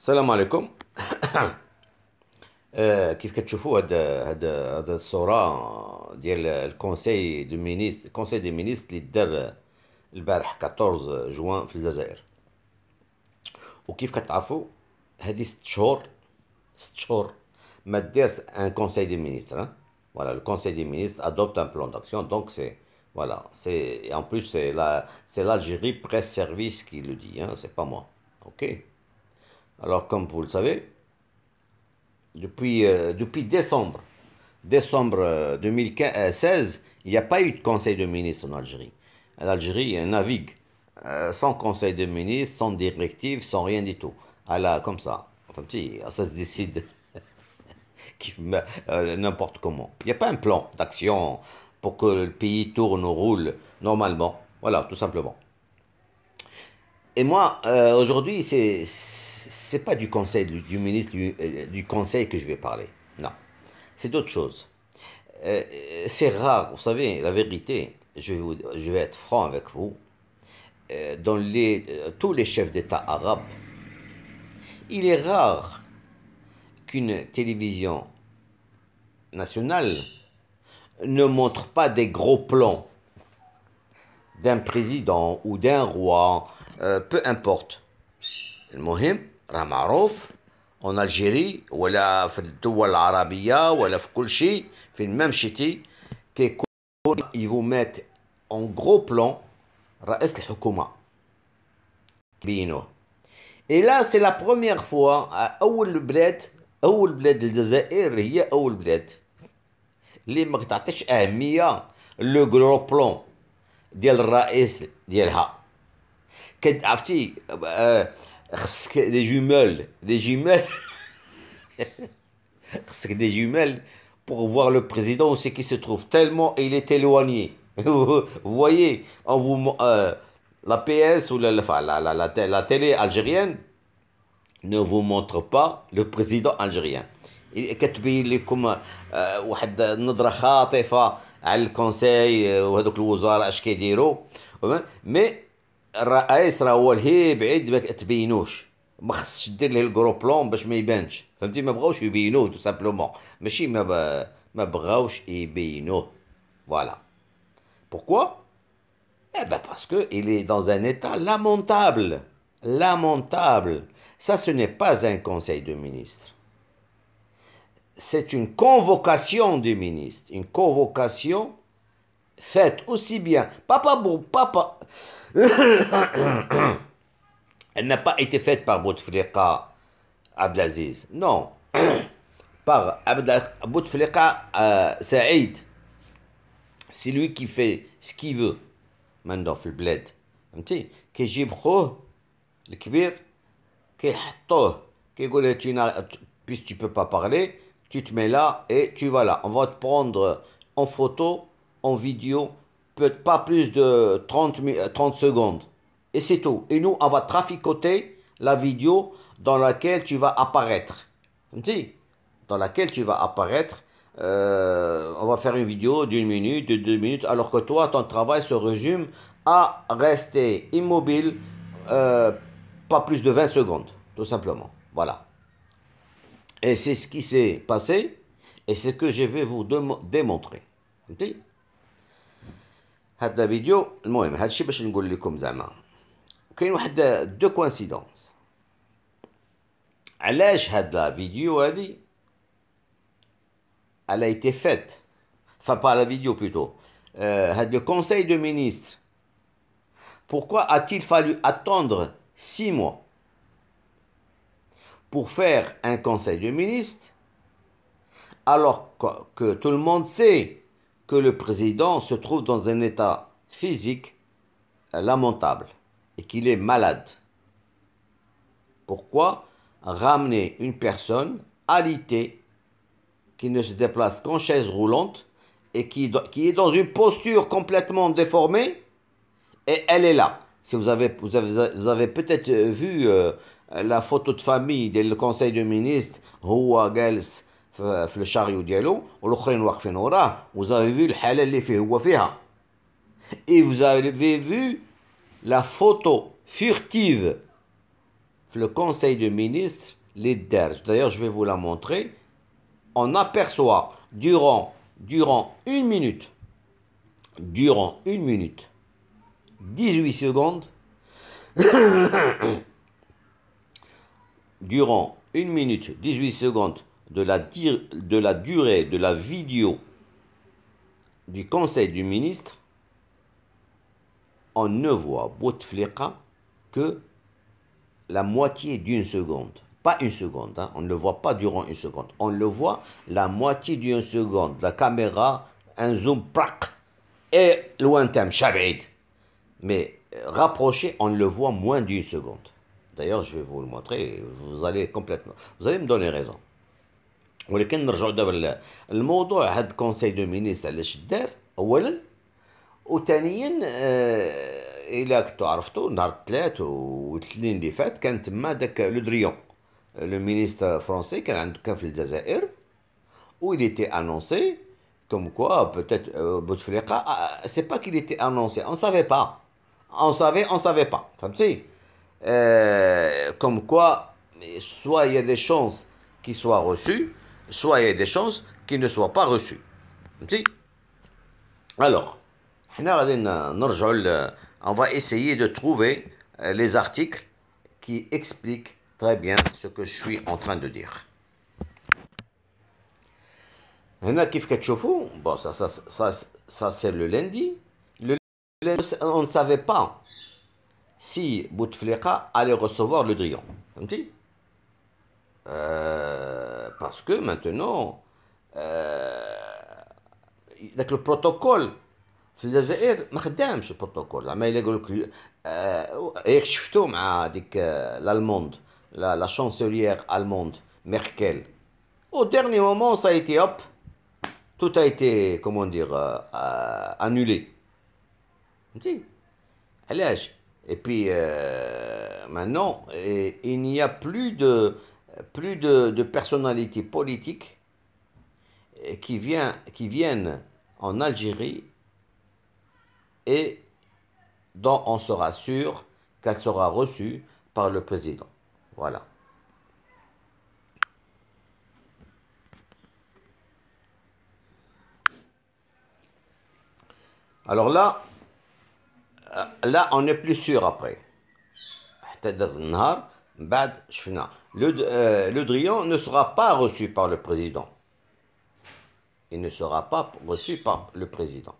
Salam عليكم كيف كتشوفوا هذا هذا هذا الصوره ديال الكونسي دو دي اللي 14 juin في الجزائر وكيف كتعرفوا هذه 6 شهور 6 شهور ما دارش ان كونسي دي فوالا لو كونسي adopte un plan d'action donc c'est Voilà, c'est en plus c'est la c'est l'Algérie Presse Service qui le dit, hein, c'est pas moi. Ok. Alors, comme vous le savez, depuis, euh, depuis décembre, décembre 2016, euh, euh, il n'y a pas eu de conseil de ministre en Algérie. L'Algérie navigue sans conseil de ministre, sans directive, sans rien du tout. Elle a comme ça, enfin, petit, ça se décide n'importe comment. Il n'y a pas un plan d'action pour que le pays tourne ou roule normalement. Voilà, tout simplement. Et moi, aujourd'hui, c'est c'est pas du conseil du, ministre euh, du, conseil que je vais parler. Non, c'est d'autres choses. Euh, euh, c'est rare, vous savez, la vérité, je vais, être franc avec vous, dans les, tous les chefs d'État arabes, il est rare qu'une télévision nationale ne montre pas des gros plans d'un président ou d'un roi, peu importe. Mohim. راه معروف اون الجيري ولا في الدول العربيه ولا في كل شيء فين ما شيتي كيكون يومات اون غرو بلون رئيس الحكومه بينوه اي لا سي لا بروميير فوا اول بلاد اول بلاد الجزائر هي اول بلاد اللي ما كتعطيش اهميه لو غرو بلون ديال الرئيس ديالها كد عرفتي آه des jumelles, des jumelles, des jumelles pour voir le président où qui se trouve, tellement il est éloigné. vous voyez, en vous, euh, la PS ou la, la, la, la, télé algérienne ne vous montre pas le président algérien. il لكم واحد à خاطفه conseil الكونساي الوزراء اش كيديروا mais ايسرى هو الهي بعيد ما تبينوش ما خصش دير ليه الكروب بلون باش ما يبانش فهمتي ما بغاوش يبينوه تو سامبلومون ماشي ما ب... ما بغاوش يبينوه فوالا Eh ben parce qu'il est dans un état lamentable. Lamentable. Ça, ce n'est pas un conseil de ministre. C'est une convocation du ministre. Une convocation faite aussi bien. Papa, bon, papa. Elle n'a pas été faite par Bouteflika Abdelaziz. Non. par Bouteflika euh, Saïd. C'est lui qui fait ce qu'il veut. Maintenant, dans le bled. le le Que toi, que que tu puisque tu peux pas parler tu te mets là et tu vas là on va te prendre en photo en vidéo peut-être pas plus de 30, 30 euh, secondes. Et c'est tout. Et nous, on va traficoter la vidéo dans laquelle tu vas apparaître. Dans laquelle tu vas apparaître. Euh, on va faire une vidéo d'une minute, de deux minutes, alors que toi, ton travail se résume à rester immobile euh, pas plus de 20 secondes, tout simplement. Voilà. Et c'est ce qui s'est passé et c'est ce que je vais vous démontrer la vidéo المهم هذا الشيء باش نقول لكم زعما كاين علاش vidéo elle a été faite, enfin pas la vidéo plutôt, euh, le conseil de ministre. Pourquoi a-t-il fallu attendre six mois pour faire un conseil de ministre alors que, que tout le monde sait que le président se trouve dans un état physique euh, lamentable et qu'il est malade. Pourquoi ramener une personne alitée qui ne se déplace qu'en chaise roulante et qui, qui, est dans une posture complètement déformée et elle est là. Si vous avez, vous avez, peut-être euh, vu euh, la photo de famille du Conseil des ministres, Roua Gels, le chariot d'yallo, vous avez vu le ou Et vous avez vu la photo furtive du conseil de ministre, les derges. D'ailleurs, je vais vous la montrer. On aperçoit durant une minute, durant une minute, 18 secondes, durant une minute, 18 secondes de la, de la durée de la vidéo du Conseil du ministre, on ne voit Bouteflika que la moitié d'une seconde. Pas une seconde, hein. on ne le voit pas durant une seconde. On le voit la moitié d'une seconde. La caméra, un zoom, prac, et lointain, chabid. Mais euh, rapproché, on le voit moins d'une seconde. D'ailleurs, je vais vous le montrer, vous allez complètement... Vous allez me donner raison. ولكن نرجعوا دابا الموضوع هاد كونسي دو مينيست علاش دار اولا وثانيا آه الا كنتو عرفتو نهار الثلاث والاثنين اللي فات كان تما داك لودريون لو مينيستر فرونسي كان عنده كان في الجزائر و il était annoncé comme quoi peut-être euh, Bouteflika با c'est pas qu'il était annoncé on savait pas on savait on فهمتي euh, comme quoi soit il y كي des روسو soit il y a des chances qu'il ne soit pas reçu. Alors, euh, on va essayer de trouver euh, les articles qui expliquent très bien ce que je suis en train de dire. Bon, ça, ça, ça c'est le lundi. Le on ne savait pas si Bouteflika allait recevoir le drillon. Euh, parce que maintenant, euh, le protocole في ce ما ce protocole, l'allemande la, chancelière allemande Merkel au dernier moment ça a été hop tout a été comment dire euh، annulé Allez. علاش et puis euh, maintenant il n'y a plus de plus de, personnalités politiques euh, qui, qui viennent en Algérie et dont on sera sûr qu'elle sera reçue par le président. Voilà. Alors là, euh, là, on n'est plus sûr après. Bad Shfna. Le, euh, ne sera pas reçu par le président. Il ne sera pas reçu par le président.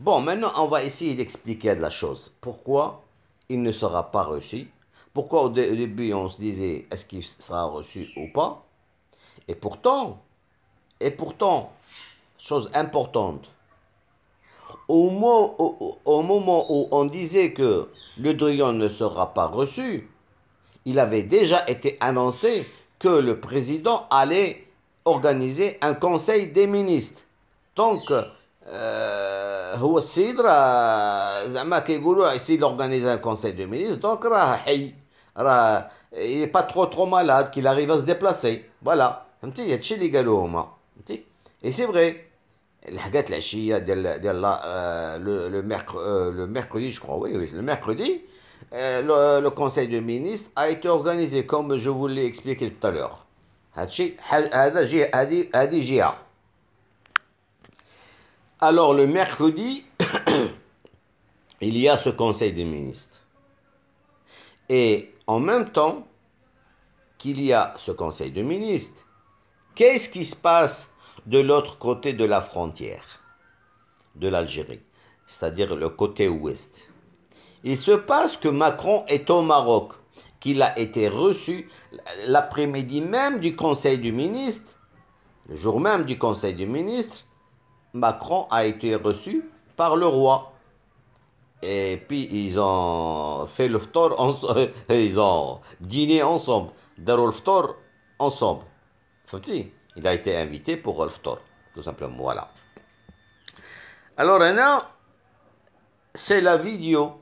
Bon, maintenant, on va essayer d'expliquer la chose. Pourquoi il ne sera pas reçu Pourquoi au, début, on se disait, est-ce qu'il sera reçu ou pas Et pourtant, et pourtant, chose importante, au, moment où on disait que le Drian ne sera pas reçu, il avait déjà été annoncé que le président allait organiser un conseil des ministres. Donc, euh, organise un conseil des ministres, donc il n'est pas trop trop malade qu'il arrive à se déplacer. Voilà. Et c'est vrai. Le, euh, mercredi, euh, le mercredi, je crois, oui, le mercredi, euh, le, Conseil des ministres a été organisé comme je vous l'ai expliqué tout à l'heure. Alors le mercredi, il y a ce Conseil des ministres. Et en même temps qu'il y a ce Conseil des ministres, qu'est-ce qui se passe de l'autre côté de la frontière de l'Algérie, c'est-à-dire le côté ouest il se passe que Macron est au Maroc, qu'il a été reçu l'après-midi même du Conseil du ministre, le jour même du Conseil du ministre, Macron a été reçu par le roi. Et puis ils ont fait le ftor, ils ont dîné ensemble, De le ftor ensemble. Il a été invité pour le ftor, tout simplement. Voilà. Alors, maintenant, c'est la vidéo.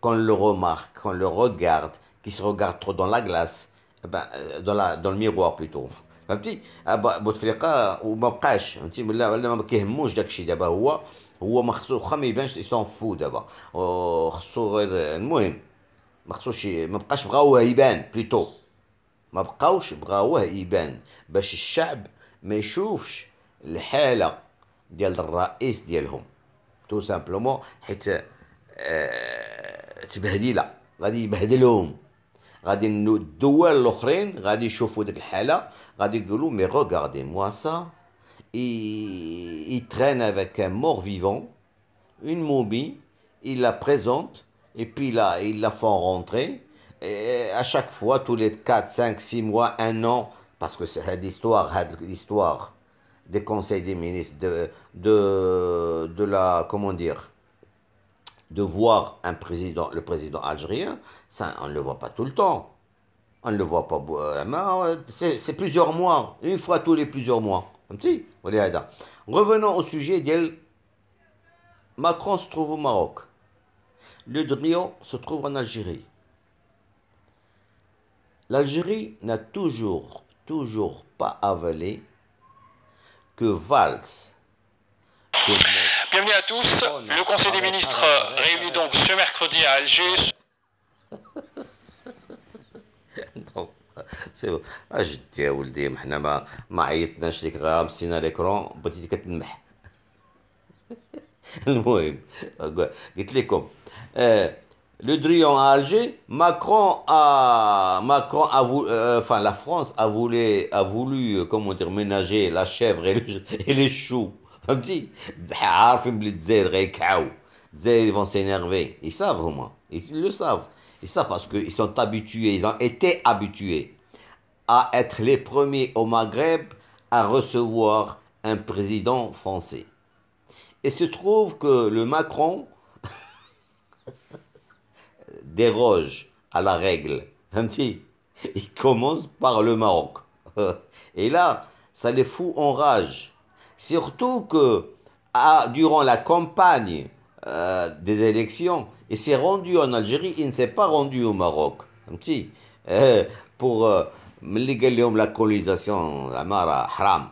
qu'on le remarque, qu'on le regarde, qui se regarde trop dans la glace, dans, la, dans le miroir plutôt. فهمتي بوتفليقه وما بقاش فهمتي ولا ولا ما كيهموش داك دابا هو هو واخا ما يبانش سون فو دابا خصو غير المهم ما بقاش يبان ما بقاوش يبان باش الشعب ما يشوفش الحاله ديال mais regardez-moi ça. ils الاخرين il traîne avec un mort vivant une momie il la présente et puis là ils la font rentrer et à chaque fois tous les 4 5 6 mois 1 an parce que c'est l'histoire l'histoire des conseils des ministres de la comment dire de voir un président, le président algérien, ça, on ne le voit pas tout le temps. On ne le voit pas. Euh, euh, c'est plusieurs mois, une fois tous les plusieurs mois. Revenons au sujet d'El. Macron se trouve au Maroc. Le Drian se trouve en Algérie. L'Algérie n'a toujours, toujours pas avalé que Valls, à tous. Oh, le Conseil des ministres réuni donc ce mercredi à Alger. le drillon à Alger, Macron a, Macron a euh, enfin la France a voulu, a voulu euh, comment dire, ménager la chèvre et les choux ils vont s'énerver. Ils savent vraiment, Ils le savent. Ils savent parce qu'ils sont habitués, ils ont été habitués à être les premiers au Maghreb à recevoir un président français. Et se trouve que le Macron déroge à la règle. petit, il commence par le Maroc. Et là, ça les fout en rage. Surtout que durant la campagne des élections, il s'est rendu en Algérie, il ne s'est pas rendu au Maroc. pour la colonisation, mara haram,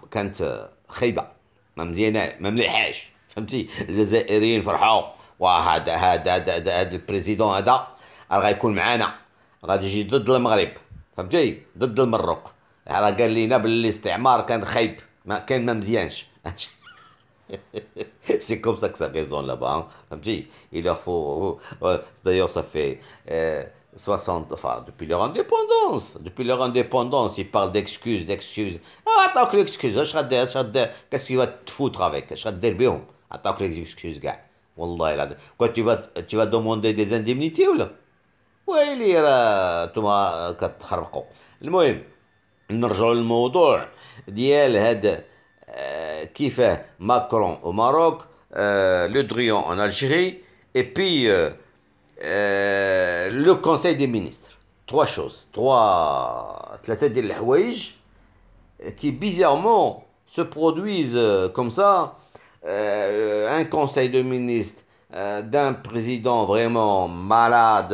هذا هذا هذا البريزيدون هذا راه غيكون معانا ضد المغرب فهمتي ضد راه قال باللي الاستعمار كان خايب ما كان ما مزيانش C'est comme ça que ça résonne là-bas. Hein. Il leur faut. Euh, d'ailleurs, ça fait 60. Euh, enfin, depuis leur indépendance. Depuis leur indépendance, ils parlent d'excuses, d'excuses. Ah, attends que l'excuse. Hein, qu'est-ce qu'il va te foutre avec Attends que l'excuse, gars. Quoi, tu vas, tu vas demander des indemnités ou là ويلي راه euh, le كتخربقوا mot نرجعوا للموضوع ديال هذا euh, qui fait Macron au Maroc, euh, Le Drian en Algérie, et puis euh, le Conseil des ministres. Trois choses, trois, qui bizarrement se produisent comme ça. un Conseil des ministres d'un président vraiment malade,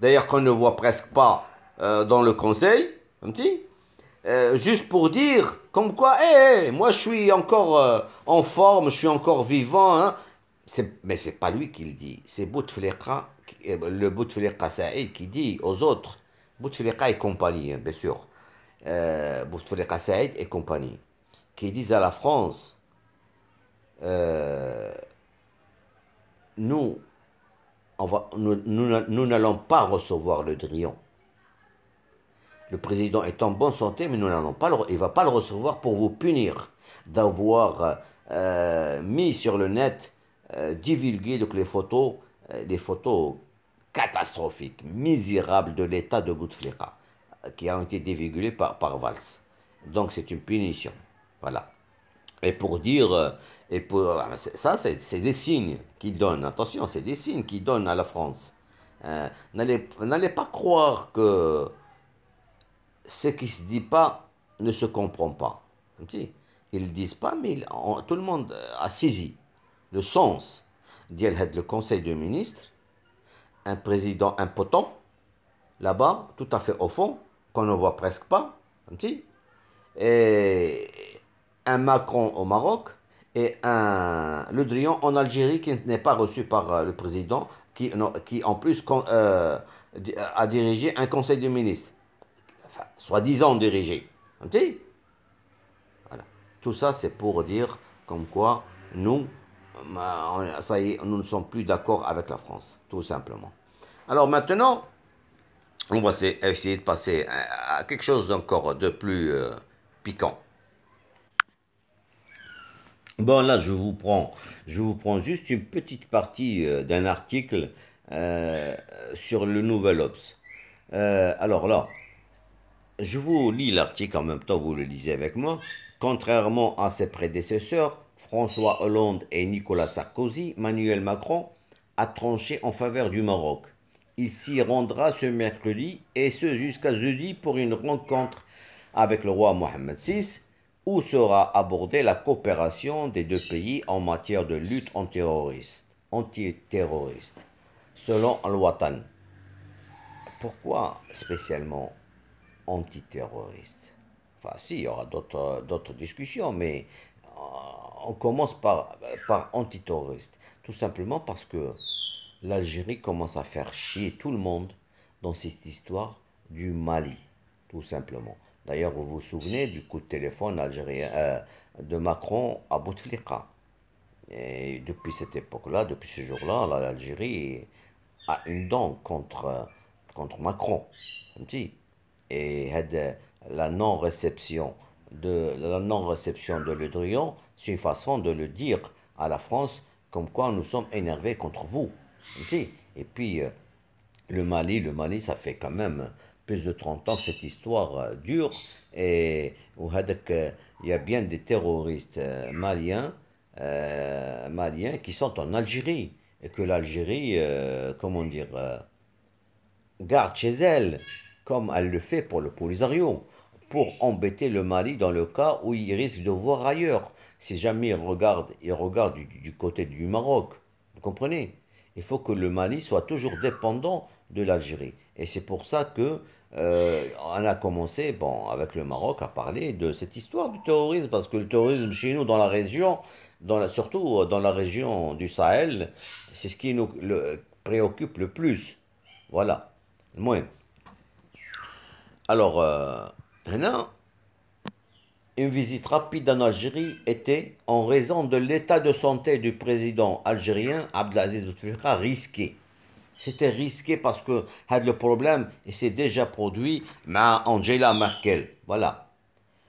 d'ailleurs qu'on ne voit presque pas dans le Conseil, petit, juste pour dire comme quoi, hé, moi je suis encore euh, en forme, je suis encore vivant. Mais hein. Mais c'est pas lui qui le dit, c'est Bouteflika, eh, le Bouteflika Saïd qui dit aux autres, Bouteflika et compagnie, hein, bien sûr, euh, Saïd et compagnie, qui disent à la France, euh, nous, nous, nous n'allons pas recevoir le Drian. Le président est en bonne santé, mais nous n'allons pas il ne va pas le recevoir pour vous punir d'avoir euh, mis sur le net, euh, divulgué les photos, euh, des photos catastrophiques, misérables de l'état de Bouteflika, qui ont été divulguées par, par Valls. Donc c'est une punition. Voilà. Et pour dire, et pour, ah, ça c'est des signes qu'il donne, attention, c'est des signes qu'il donne à la France. N'allez pas croire que ce qui ne se dit pas ne se comprend pas. Ils ne disent pas, mais tout le monde a saisi le sens. Le conseil de ministre, un président impotent, là-bas, tout à fait au fond, qu'on ne voit presque pas, et un Macron au Maroc, et un Le Drian en Algérie qui n'est pas reçu par euh, le président, qui, qui en plus euh, a dirigé un conseil de ministre soi-disant dirigé. Voilà. Tout ça, c'est pour dire comme quoi nous, ça y est, nous ne sommes plus d'accord avec la France, tout simplement. Alors maintenant, on va essayer de passer à quelque chose d'encore de plus euh, piquant. Bon, là, je vous prends, je vous prends juste une petite partie euh, d'un article euh, sur le Nouvel Obs. alors là, je vous lis l'article en même temps, vous le lisez avec moi. Contrairement à ses prédécesseurs, François Hollande et Nicolas Sarkozy, Manuel Macron a tranché en faveur du Maroc. Il s'y rendra ce mercredi et ce jusqu'à jeudi pour une rencontre avec le roi Mohamed VI où sera abordée la coopération des deux pays en matière de lutte antiterroriste. selon Al-Watan. Pourquoi spécialement antiterroriste. Enfin, si, il y aura d'autres discussions, mais euh, on commence par, par antiterroriste. Tout simplement parce que l'Algérie commence à faire chier tout le monde dans cette histoire du Mali, tout simplement. D'ailleurs, vous vous souvenez du coup de téléphone algérien euh, de Macron à Bouteflika. Et depuis cette époque-là, depuis ce jour-là, l'Algérie a une dent contre, contre Macron. Un et la non-réception de la non-réception de Le Drian, c'est une façon de le dire à la France comme quoi nous sommes énervés contre vous. Et puis euh, le Mali, le Mali, ça fait quand même plus de 30 ans que cette histoire euh, dure et il y a bien des terroristes euh, maliens, maliens qui sont en Algérie et que l'Algérie, comment dire, garde chez elle comme elle le fait pour le Polisario, pour embêter le Mali dans le cas où il risque de voir ailleurs, si jamais il regarde, il regarde du, côté du Maroc. Vous comprenez Il faut que le Mali soit toujours dépendant de l'Algérie. Et c'est pour ça que euh, on a commencé, bon, avec le Maroc, à parler de cette histoire du terrorisme, parce que le terrorisme chez nous, dans la région, dans la, surtout euh, dans la région du Sahel, c'est ce qui nous préoccupe le plus. Voilà. Moins. Alors, euh, une visite rapide en Algérie était, en raison de l'état de santé du président algérien Abdelaziz Bouteflika, risqué. C'était risqué parce que le problème s'est déjà produit ma Angela Merkel. Voilà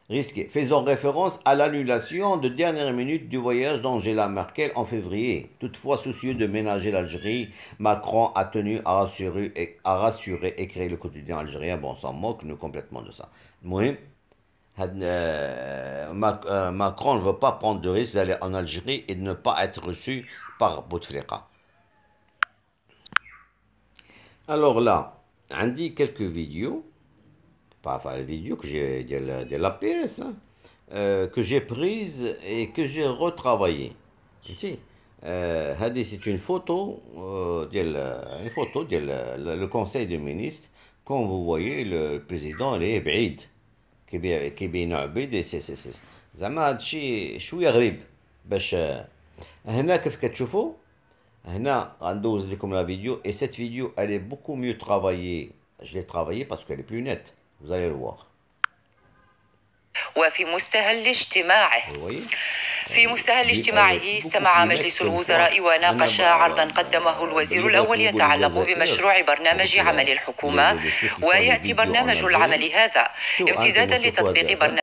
risqué, Faisons référence à l'annulation de dernière minute du voyage d'Angela Merkel en février. Toutefois, soucieux de ménager l'Algérie, Macron a tenu à rassurer, et, à créer le quotidien algérien. Bon, on s'en moque, nous, complètement de ça. Oui. Euh, euh, Macron ne veut pas prendre de risque d'aller en Algérie et de ne pas être reçu par Bouteflika. Alors là, on quelques vidéos pas la vidéo que j'ai de, de la pièce hein, euh, que j'ai prise et que j'ai retravaillé. Si, euh, c'est une photo, euh, une photo du le conseil des ministres. Comme vous voyez, le président est Bid, qui est bien Bid et c'est Zamad, je suis arrivé. Qu'est-ce que tu fais Là, on dose comme la vidéo et cette vidéo, elle est beaucoup mieux travaillée. Je l'ai travaillée parce qu'elle est plus nette. زي الواقع وفي مستهل اجتماعه في مستهل اجتماعه استمع مجلس الوزراء وناقش عرضا euh, قدمه الوزير الأول يتعلق بمشروع برنامج عمل الحكومة ويأتي برنامج العمل هذا امتدادا لتطبيق برنامج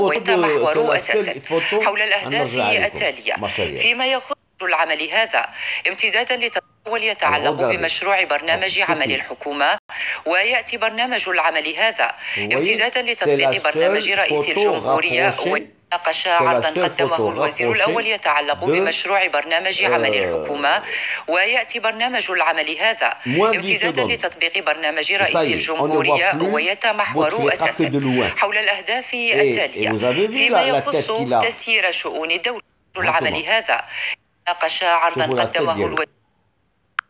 ويتمحور أساسا حول الأهداف التالية فيما يخص العمل هذا امتدادا لتطبيق وليتعلق بمشروع برنامج عمل الحكومة ويأتي برنامج العمل هذا امتدادا لتطبيق برنامج رئيس الجمهورية ناقش عرضا قدمه الوزير الأول يتعلق بمشروع برنامج عمل الحكومة ويأتي برنامج العمل هذا امتدادا لتطبيق برنامج رئيس الجمهورية ويتمحور أساسا حول الأهداف eh, التالية فيما يخص تسيير شؤون الدولة العمل هذا ناقش عرضا قدمه الوزير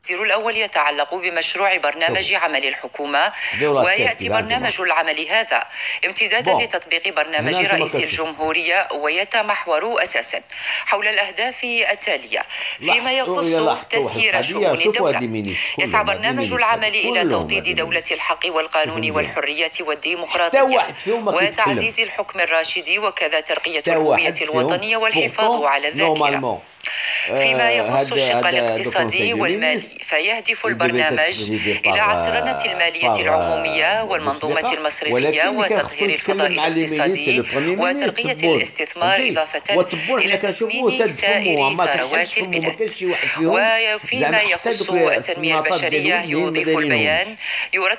التفسير الأول يتعلق بمشروع برنامج عمل الحكومة ويأتي يعني برنامج العمل هذا امتدادا لتطبيق برنامج رئيس الجمهورية ويتمحور أساسا حول الأهداف التالية فيما يخص تسيير شؤون الدولة يسعى برنامج العمل إلى توطيد دولة الحق والقانون والحرية والديمقراطية وتعزيز الحكم الراشدي وكذا ترقية الهوية الوطنية والحفاظ على الذاكرة فيما آه، يخص الشق الاقتصادي والمالي فيهدف البرنامج إلى عصرنة المالية العمومية والمنظومة المصرفية وتطهير الفضاء الاقتصادي وترقية الاستثمار إضافة إلى تثمين سائر ثروات البلاد وفيما يخص التنمية البشرية يضيف البيان يركز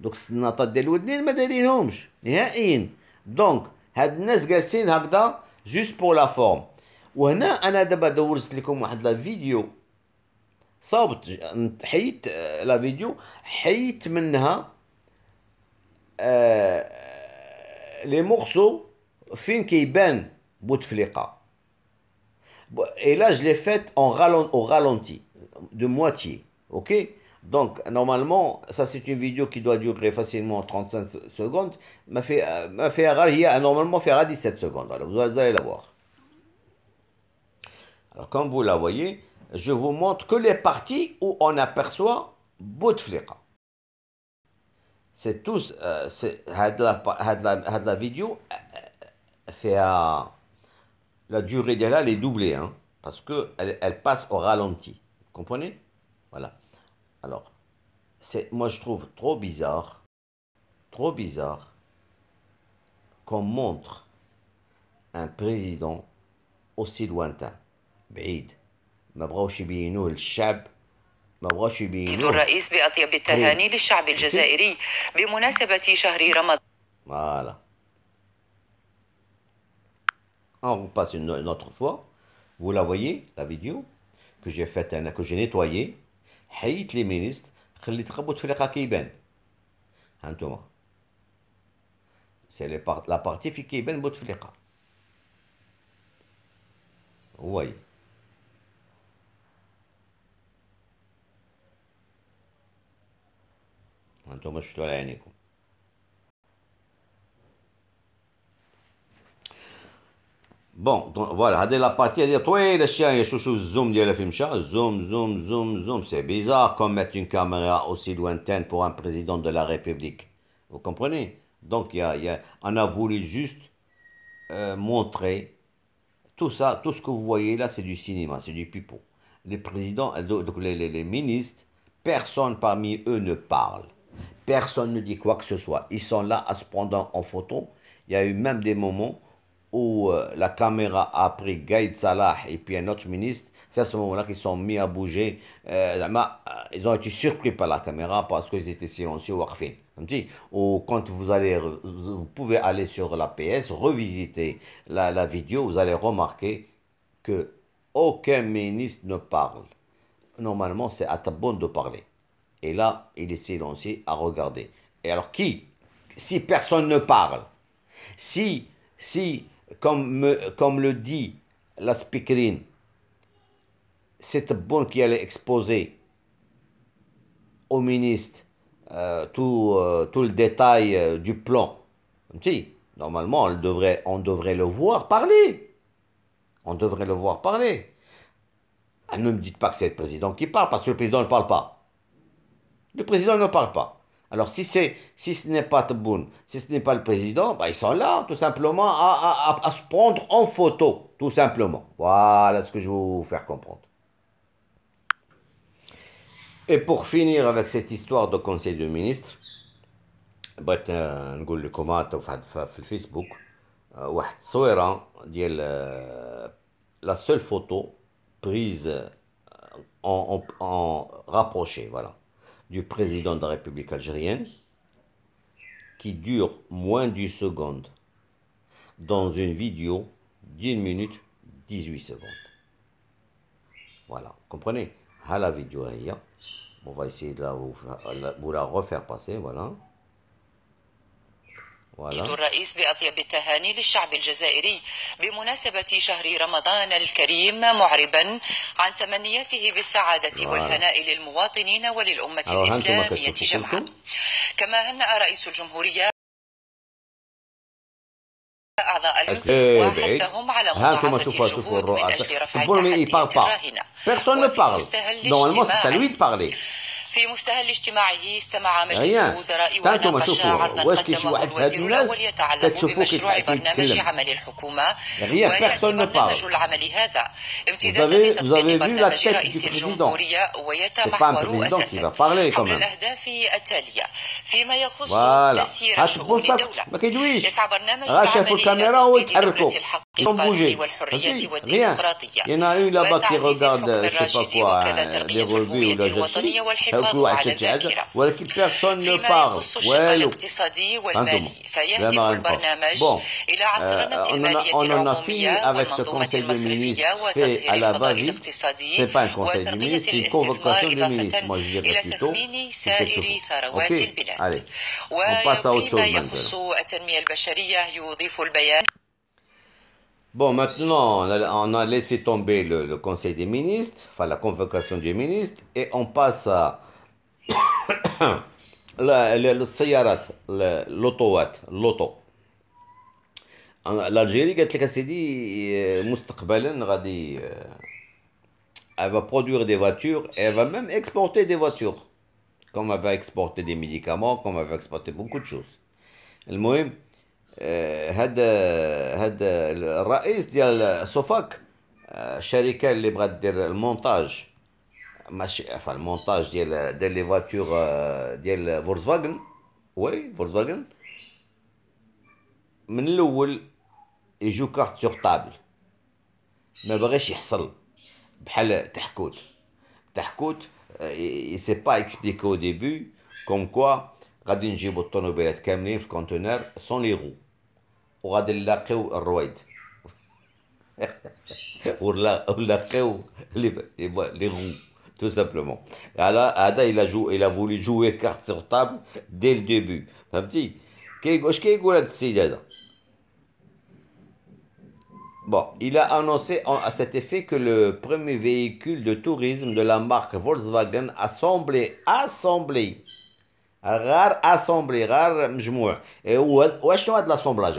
دوك السناطات ديال الودنين ما دايرينهمش نهائيا دونك هاد الناس جالسين هكذا جوست بور لا فورم وهنا انا la vidéo لكم واحد لا فيديو صوبت حيت لا فيديو حيت منها آه لي مورسو فين Et là, je l'ai faite en ralent, au ralenti, de moitié. Ok Donc, normalement, ça c'est une vidéo qui doit durer facilement 35 secondes. Ma fait, euh, ma fait, normalement, fera 17 secondes. Alors, vous allez la voir. Alors, comme vous la voyez, je vous montre que les parties où on aperçoit Bouteflika. C'est tous, euh, la, la, vidéo euh, euh, fait la durée d'elle, elle est doublée, hein, parce qu'elle elle passe au ralenti. Vous comprenez Voilà. Alors, moi je trouve trop bizarre, trop bizarre qu'on montre un président aussi lointain. بعيد ما بغاوش يبينوه للشعب ما بغاوش يبينوه الرئيس بأطيب التهاني للشعب الجزائري بمناسبة شهر رمضان فوالا اون ah, vous اون une, فوا autre لا vous لا فيديو كو جي que انا كو جي نيتوايي حيت لي مينيست خليت خبط فريقه كيبان هانتوما سي لي بارت لا بارتي في كيبان بوتفليقه هو Bon, voilà, regardez la partie, dire toi, zoom, le zoom, zoom, zoom, zoom. C'est bizarre qu'on mette une caméra aussi lointaine pour un président de la République. Vous comprenez Donc, on a voulu juste euh, montrer tout ça, tout ce que vous voyez là, c'est du cinéma, c'est du pipeau. Les présidents, les ministres, personne parmi eux ne parle. Personne ne dit quoi que ce soit. Ils sont là cependant, en photo. Il y a eu même des moments où euh, la caméra a pris Gaïd Salah et puis un autre ministre. C'est à ce moment-là qu'ils sont mis à bouger. Euh, euh, ils ont été surpris par la caméra parce qu'ils étaient silencieux ou quand vous allez, vous pouvez aller sur la PS, revisiter la, vidéo, vous allez remarquer que aucun ministre ne parle. Normalement, c'est à ta bonne de parler. Et là, il est silencieux à regarder. Et alors qui Si personne ne parle, si, si comme, comme le dit la speakerine, cette bonne qui allait exposer au ministre euh, tout, euh, tout, le détail euh, du plan, si, normalement, on devrait, on devrait le voir parler. On devrait le voir parler. ne me dites pas que c'est le président qui parle, parce que le président ne parle pas. Le président ne parle pas. Alors si, si ce n'est pas Tboune, si ce n'est pas le président, bah, ils sont là tout simplement à, se prendre en photo, tout simplement. Voilà ce que je veux vous faire comprendre. Et pour finir avec cette histoire de conseil de ministre, بغيت euh, facebook, euh, euh, la seule photo prise en, en, voilà du président de la République algérienne, qui dure moins d'une seconde, dans une vidéo d'une minute 18 secondes. Voilà, comprenez À ah, la vidéo, on va essayer de la, vous la refaire passer, voilà. إيد الرئيس بأطيب التهاني للشعب الجزائري بمناسبة شهر رمضان الكريم معربا عن تمنياته بالسعادة والهناء للمواطنين وللأمة الإسلامية جمعا كما هنأ رئيس الجمهورية أعضاء شوفوا شوفوا الرؤساء بون مي بار با بيرسون نو بارل نورمالمون سي à lui في مستهل اجتماعه استمع مجلس الوزراء وناقش عرضا قدمه الوزير الاول يتعلق بمشروع برنامج عمل الحكومه وياتي برنامج العمل هذا امتدادا لتطبيق برنامج رئيس الجمهوريه ويتمحور اساسا حول الاهداف التاليه فيما يخص تسيير شؤون الدوله يسعى برنامج العمل الكاميرا ويتحركوا Ils ont bougé. Rien. Il y en a eu là-bas qui regarde, je sais pas quoi, les euh, revues ou la justice, ou etc. Voilà personne ne parle. Ouais, Vraiment pas. Bon, euh, on, en a, on en a fini avec ce conseil du ministre fait à la base. Ce C'est pas un conseil du ministre, c'est une convocation du ministre. Moi, je dirais plutôt. Ok, allez. On passe à autre chose maintenant. Bon, maintenant, on a, laissé tomber le, Conseil des ministres, enfin la convocation des ministres, et on passe à le Sayarat, l'autowat, l'auto. L'Algérie, euh, euh, elle va produire des voitures et elle va même exporter des voitures. Comme elle va exporter des médicaments, comme elle va exporter beaucoup de choses. Le هذا هذا الرئيس ديال سوفاك الشركه اللي بغات دير المونتاج ماشي عفوا المونتاج ديال ديال لي فاتور آه، ديال فولكس وي فولكس من الاول يجو كارت سور طابل ما بغاش يحصل بحال تحكوت تحكوت سي با اكسبليكي او ديبي كوم كوا غادي نجيبو الطوموبيلات كاملين في الكونتينر سون لي رو pour نلاقيو الرويد ونلاقيو لي غو tout simplement. Alors, Ada, il a, joué, il a voulu jouer carte sur table dès le début. فهمتي؟ كي واش Bon, il a annoncé à cet effet que le premier véhicule de tourisme de la marque Volkswagen assemblé, assemblé, rare assemblé, rare مجموع. Et où est-ce de l'assemblage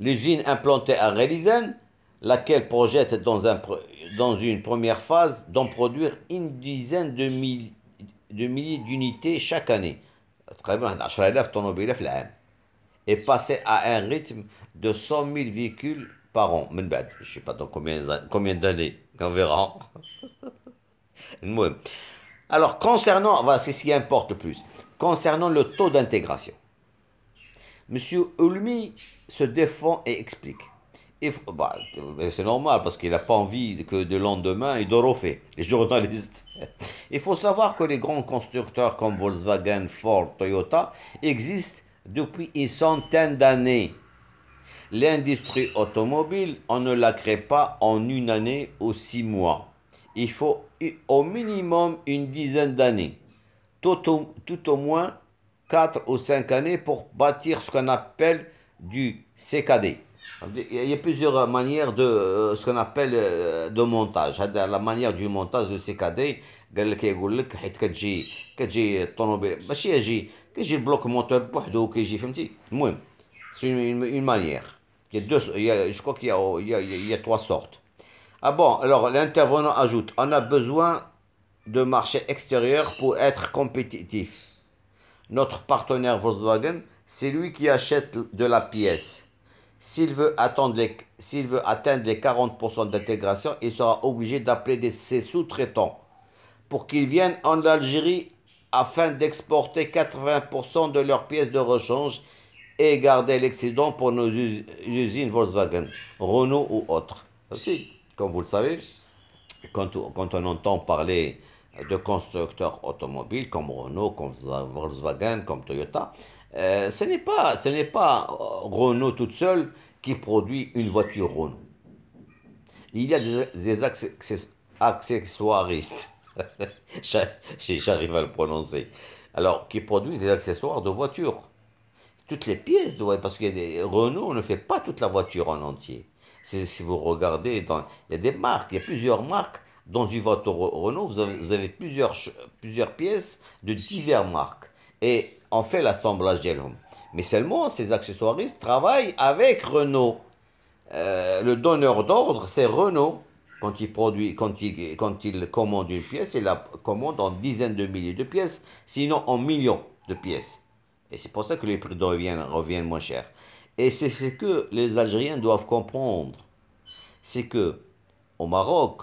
L'usine implantée à Relizen, laquelle projette dans, un, dans, une première phase d'en produire une dizaine de, de milliers d'unités chaque année, et passer à un rythme de 100 000 véhicules par an. Ben, je ne sais pas dans combien, d'années, on verra. Alors, concernant, voilà, c'est ce qui importe le plus, concernant le taux d'intégration. Monsieur Ulmi se défend et explique. Bah, c'est normal parce qu'il n'a pas envie que de lendemain il refait les journalistes. Il faut savoir que les grands constructeurs comme Volkswagen, Ford, Toyota existent depuis une centaine d'années. L'industrie automobile, on ne la crée pas en une année ou six mois. Il faut au minimum une dizaine d'années, tout au, tout au moins quatre ou cinq années pour bâtir ce qu'on appelle du CKD. Il y a plusieurs manières de euh, ce qu'on appelle euh, de montage. Hein, la manière du montage du CKD, C'est لك يقول لك حيت كتجي كتجي Il y a deux, je crois qu'il y, a, y a trois sortes. Ah bon, alors l'intervenant ajoute, on a besoin de marché extérieur pour être compétitif. Notre partenaire Volkswagen c'est lui qui achète de la pièce. S'il veut, veut atteindre les 40% d'intégration, il sera obligé d'appeler ses sous-traitants pour qu'ils viennent en Algérie afin d'exporter 80% de leurs pièces de rechange et garder l'excédent pour nos usines Volkswagen, Renault ou autres. Comme vous le savez, quand, on entend parler de constructeurs automobiles comme Renault, comme Volkswagen, comme Toyota, euh, ce n'est pas, ce n'est pas euh, Renault toute seule qui produit une voiture Renault. Il y a des, des accessoiristes, j'arrive à le prononcer, alors qui produisent des accessoires de voiture. Toutes les pièces, de, parce que des, Renault ne fait pas toute la voiture en entier. Si, vous regardez, dans, il y a des marques, il y a plusieurs marques. Dans une voiture Renault, vous avez, plusieurs, plusieurs pièces de diverses marques. Et ont fait l'assemblage d'Elhom. Mais seulement ces accessoiristes travaillent avec Renault. Euh, le donneur d'ordre, c'est Renault. Quand il, produit, quand, il, quand il commande une pièce, il la commande en dizaines de milliers de pièces, sinon en millions de pièces. Et c'est pour ça que les prix reviennent, reviennent moins chers. Et c'est ce que les Algériens doivent comprendre. C'est que au Maroc,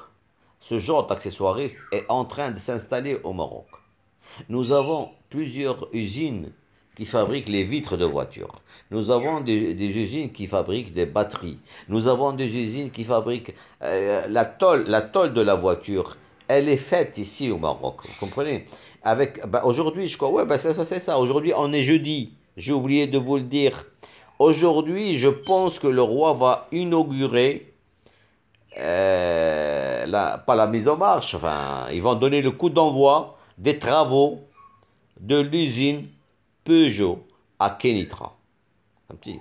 ce genre d'accessoiriste est en train de s'installer au Maroc. Nous avons plusieurs usines qui fabriquent les vitres de voitures. Nous avons des, usines qui fabriquent des batteries. Nous avons des usines qui fabriquent euh, la, tôle, la tôle de la voiture. Elle est faite ici au Maroc, vous comprenez Avec bah, Aujourd'hui, je crois, ouais, bah, c'est ça. Aujourd'hui, on est jeudi. J'ai oublié de vous le dire. Aujourd'hui, je pense que le roi va inaugurer, euh, la, pas la mise en marche, enfin, ils vont donner le coup d'envoi des travaux de l'usine Peugeot à Kenitra. Un petit.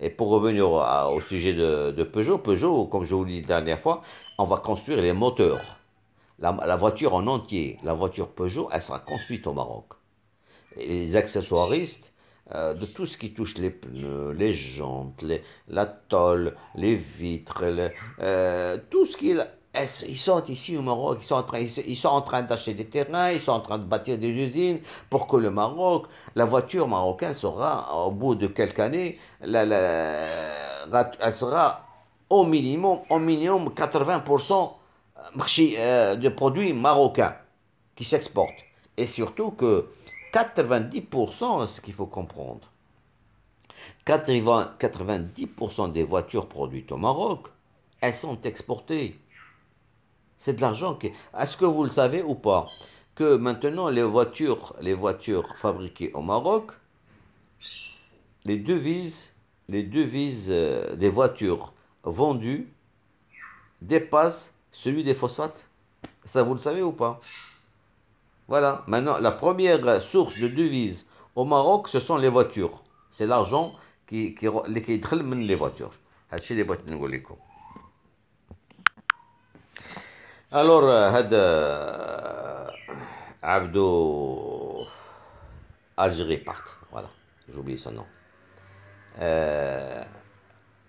Et pour revenir au, sujet de, Peugeot, Peugeot, comme je vous l'ai dit la dernière fois, on va construire les moteurs. La, voiture en entier, la voiture Peugeot, elle sera construite au Maroc. les accessoiristes, euh, de tout ce qui touche les pneus, les jantes, la tôle, les vitres, euh, tout ce qui est ils sont ici au Maroc, ils sont en train, ils sont en train d'acheter des terrains, ils sont en train de bâtir des usines pour que le Maroc, la voiture marocaine sera au bout de quelques années, elle sera au minimum, au minimum 80% euh, euh, de produits marocains qui s'exportent. Et surtout que 90%, ce qu'il faut comprendre, 90% des voitures produites au Maroc, elles sont exportées c'est de l'argent qui. Est-ce que vous le savez ou pas Que maintenant, les voitures, les voitures fabriquées au Maroc, les devises, les euh, des voitures vendues dépassent celui des phosphates. Ça, vous le savez ou pas Voilà. Maintenant, la première source de devises au Maroc, ce sont les voitures. C'est l'argent qui, qui, qui, qui les voitures. les الور هاد آه، عبدو الجيري بارت فوالا جوبي سون نو آه،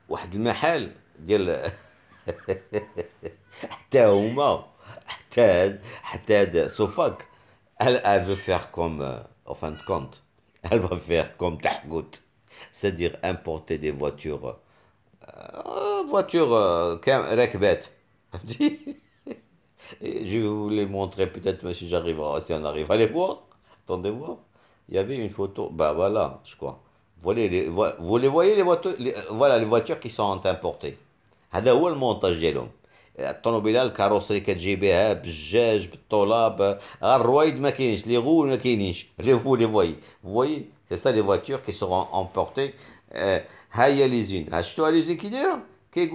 واحد المحل ديال حتى هما حتى هاد حتى هاد سوفاك ال افو فيغ كوم اوفان كونت ال فا فيغ كوم تحكوت سادير امبورتي دي فواتور فواتور كام راكبات فهمتي Je vais vous les montrer peut-être, mais si on arrive, allez voir. Attendez, voir. Il y avait une photo. Ben voilà, je crois. Vous les voyez, euh, les voitures qui sont importées. C'est ça le montage de l'homme. Euh, tonobile le carrosserie 4GB, le euh, jage, le tolab, le roi de Makinich, les roues de Vous les voyez. Vous voyez, c'est ça les voitures qui seront importées. Il y a les unes. achetez les unes qui disent quest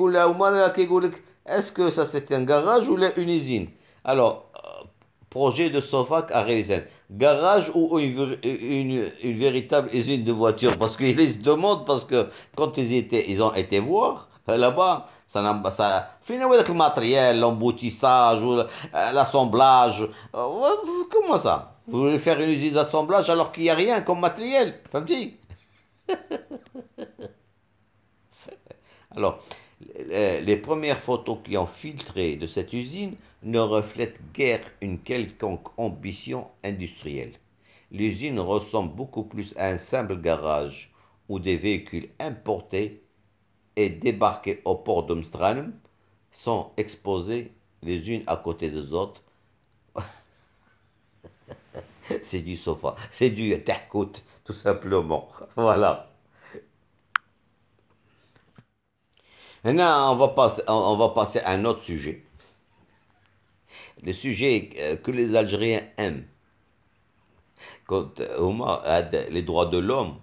est-ce que ça c'est un garage ou une usine Alors, euh, projet de Sofac à Rezen. Garage ou une, une, véritable usine de voitures Parce qu'ils se demandent, parce que quand ils, étaient, ils ont été voir, euh, là-bas, ça n'a ça avec le matériel, l'emboutissage, euh, l'assemblage. Comment ça Vous voulez faire une usine d'assemblage alors qu'il n'y a rien comme matériel Ça me dit Alors, euh, les premières photos qui ont filtré de cette usine ne reflètent guère une quelconque ambition industrielle. L'usine ressemble beaucoup plus à un simple garage où des véhicules importés et débarqués au port d'Amsterdam sont exposés les unes à côté des autres. c'est du sofa, c'est du tercoute tout simplement. Voilà. Maintenant, on va passer, on va passer à un autre sujet. Le sujet euh, que les Algériens aiment. Quand euh, les droits de l'homme,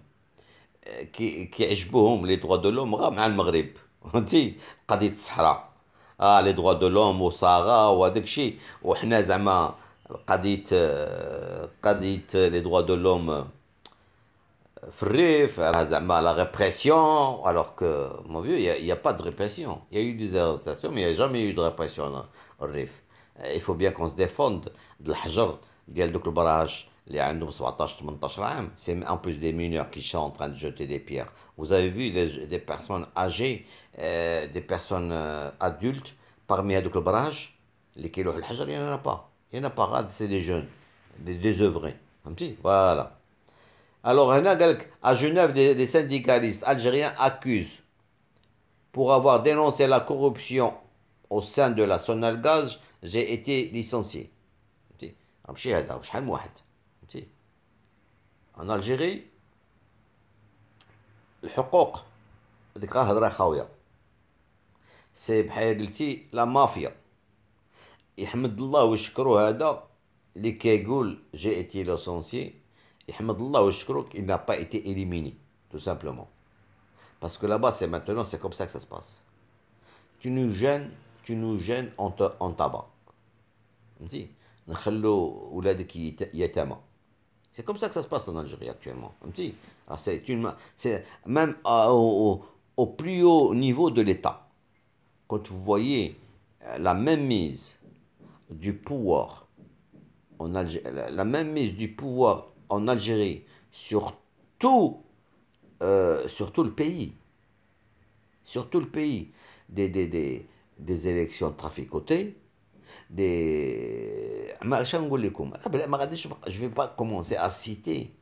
euh, qui les droits de l'homme, on dit, Sahara. Ah, les droits de l'homme au Sahara, ou à Dekchi, ou les droits de l'homme la répression, alors que mon vieux il n'y a, pas de répression il y a eu des arrestations mais il n'y a jamais eu de répression au euh, il faut bien qu'on se défende de الحجر les 17 c'est en plus des mineurs qui sont en train de jeter des pierres vous avez vu des, personnes âgées euh, des personnes euh, adultes parmi les les اللي il n'y en a pas il n'y en a pas c'est des jeunes des désœuvrés petit voilà alors, à Genève, des, syndicalistes algériens accusent pour avoir dénoncé la corruption au sein de la Sonalgaz, j'ai été licencié. En Algérie, le ذيك c'est خاويه c'est la mafia لا مافيا j'ai il n'a pas été éliminé, tout simplement. Parce que là-bas, c'est maintenant, c'est comme ça que ça se passe. Tu nous gênes, tu nous gênes en, en tabac. C'est comme ça que ça se passe en Algérie actuellement. C'est une, même au, au, plus haut niveau de l'État. Quand vous voyez euh, la même mise du pouvoir en Algérie, la même mise du pouvoir en Algérie, sur tout, euh, sur le pays, sur tout le pays, des, des, élections traficotées, des... Ah, ben, je ne vais pas commencer à citer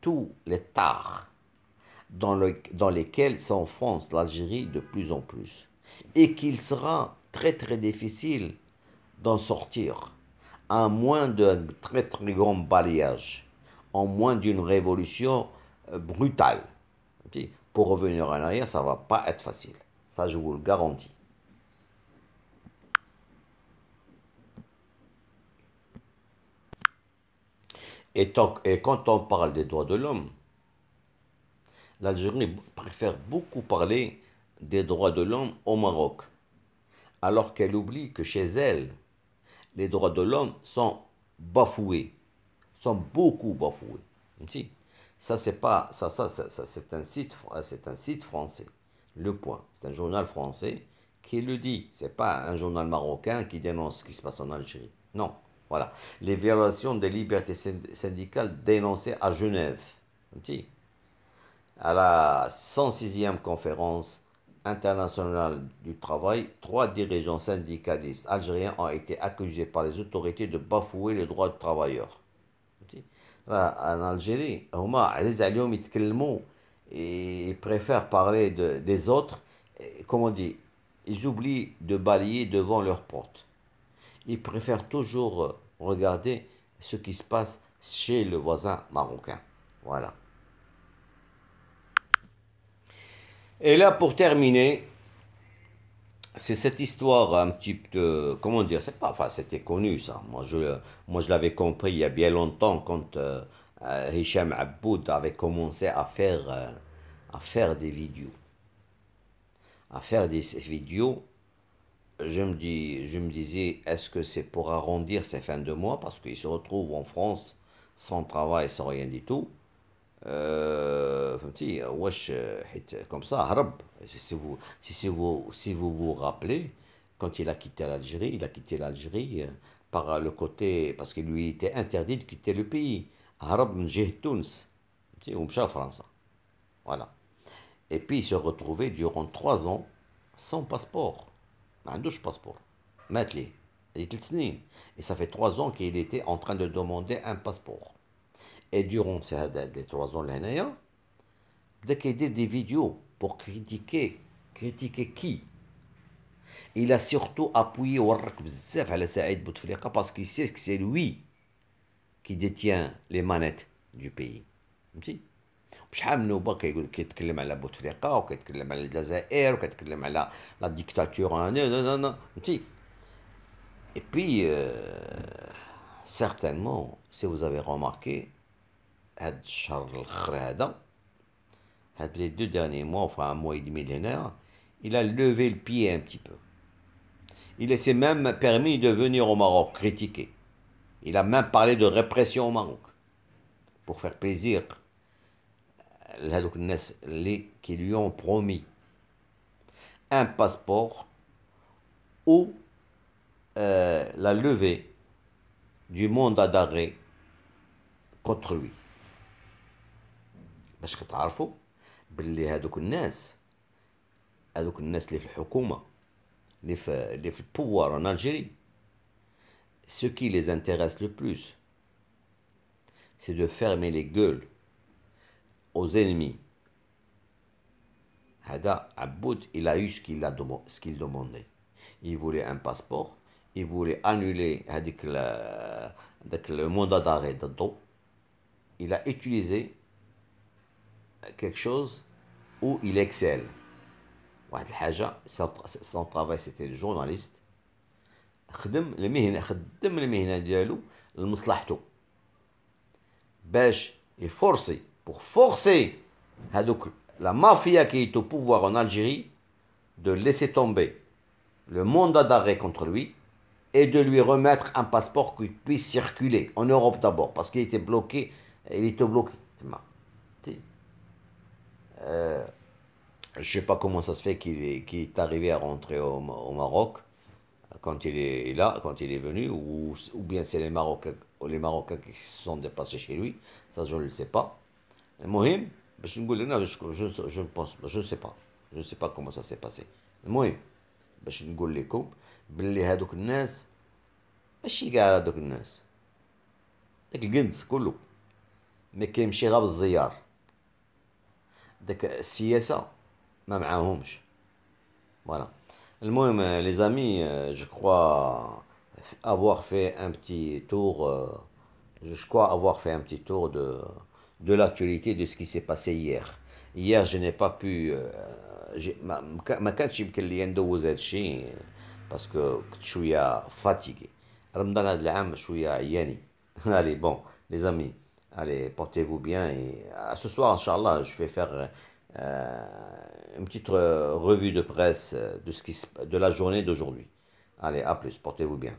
tous les tares dans, le, dans lesquels s'enfonce l'Algérie de plus en plus et qu'il sera très très difficile d'en sortir à moins d'un très très grand balayage en moins d'une révolution euh, brutale. Pour revenir en arrière, ça ne va pas être facile. Ça, je vous le garantis. Et, et quand on parle des droits de l'homme, l'Algérie préfère beaucoup parler des droits de l'homme au Maroc, alors qu'elle oublie que chez elle, les droits de l'homme sont bafoués sont beaucoup bafoués. Ça, c'est pas. Ça, ça, ça, c'est un, site, euh, un site français. Le Point. C'est un journal français qui le dit. C'est pas un journal marocain qui dénonce ce qui se passe en Algérie. Non. Voilà. Les violations des libertés syndicales dénoncées à Genève. À la 106e conférence internationale du travail, trois dirigeants syndicalistes algériens ont été accusés par les autorités de bafouer les droits de travailleurs en Algérie, ils préfèrent parler de, des autres, comme on dit, ils oublient de balayer devant leur porte. Ils préfèrent toujours regarder ce qui se passe chez le voisin marocain. Voilà. Et là, pour terminer, c'est cette histoire un petit peu, comment dire, c'est pas, c'était connu ça, moi je, moi je l'avais compris il y a bien longtemps quand euh, euh, Hicham avait commencé à faire, euh, à faire des vidéos. À faire des vidéos, je me, dis, je me disais, est-ce que c'est pour arrondir ses fins de mois parce qu'il se retrouve en France sans travail, sans rien du tout euh, فهمتي واش comme ça. si vous vous vous rappelez quand il a quitté l'Algérie il a quitté l'Algérie euh, par le côté parce qu'il lui était interdit de quitter le pays Arab من جهة voilà et puis il se retrouvait durant trois ans sans passeport un douche passeport. مات et ça fait trois ans qu'il était en train de demander un passeport et durant ces trois ans là hein, dès des vidéos pour critiquer, critiquer qui Il a surtout appuyé Saïd parce qu'il sait que c'est lui qui détient les manettes du pays. et puis euh, certainement si vous avez remarqué هاد الشهر الخر هذا هاد لي mois et demi il a levé le pied un petit peu il s'est même permis de venir au Maroc critiquer il a même parlé de répression au Maroc pour faire plaisir à les qui lui ont promis un passeport ou euh, la levée du mandat d'arrêt contre lui que كتعرفوا باللي هادوك الناس هادوك الناس اللي في الحكومه اللي في اللي ce qui les intéresse le plus c'est de fermer les gueules aux ennemis هذا il a eu ce qu'il a demandait il voulait un passeport il voulait annuler le mandat d'arrêt il a utilisé quelque chose où il excelle. Son travail, c'était le journaliste. Il est forcé pour forcer la mafia qui est au pouvoir en Algérie de laisser tomber le mandat d'arrêt contre lui et de lui remettre un passeport qu'il puisse circuler en Europe d'abord parce qu'il était bloqué il était bloqué euh, je ne sais pas comment ça se fait qu'il est, est, arrivé à rentrer au, au Maroc quand il est là, quand il est venu, ou, ou bien c'est les Marocains, les Marocains qui se sont dépassés chez lui, ça je ne le sais pas. Mohim, je ne je pense, je ne sais pas, je ne sais pas comment ça s'est passé. Mohim, باش نقول لكم باللي هذوك الناس ماشي كاع هذوك le gens, الكنز mais qui est donc si c'est ça, voilà. Le moins, les amis, je crois avoir fait un petit tour. Je crois avoir fait un petit tour de de l'actualité de ce qui s'est passé hier. Hier, je n'ai pas pu. Euh, ma ne sais pas Parce que je suis fatigué. Ramadan de l'âme, je suis en Allez, bon, les amis. Allez, portez-vous bien et à euh, ce soir, Inch'Allah, je vais faire euh, une petite euh, revue de presse de, ce qui, de la journée d'aujourd'hui. Allez, à plus, portez-vous bien.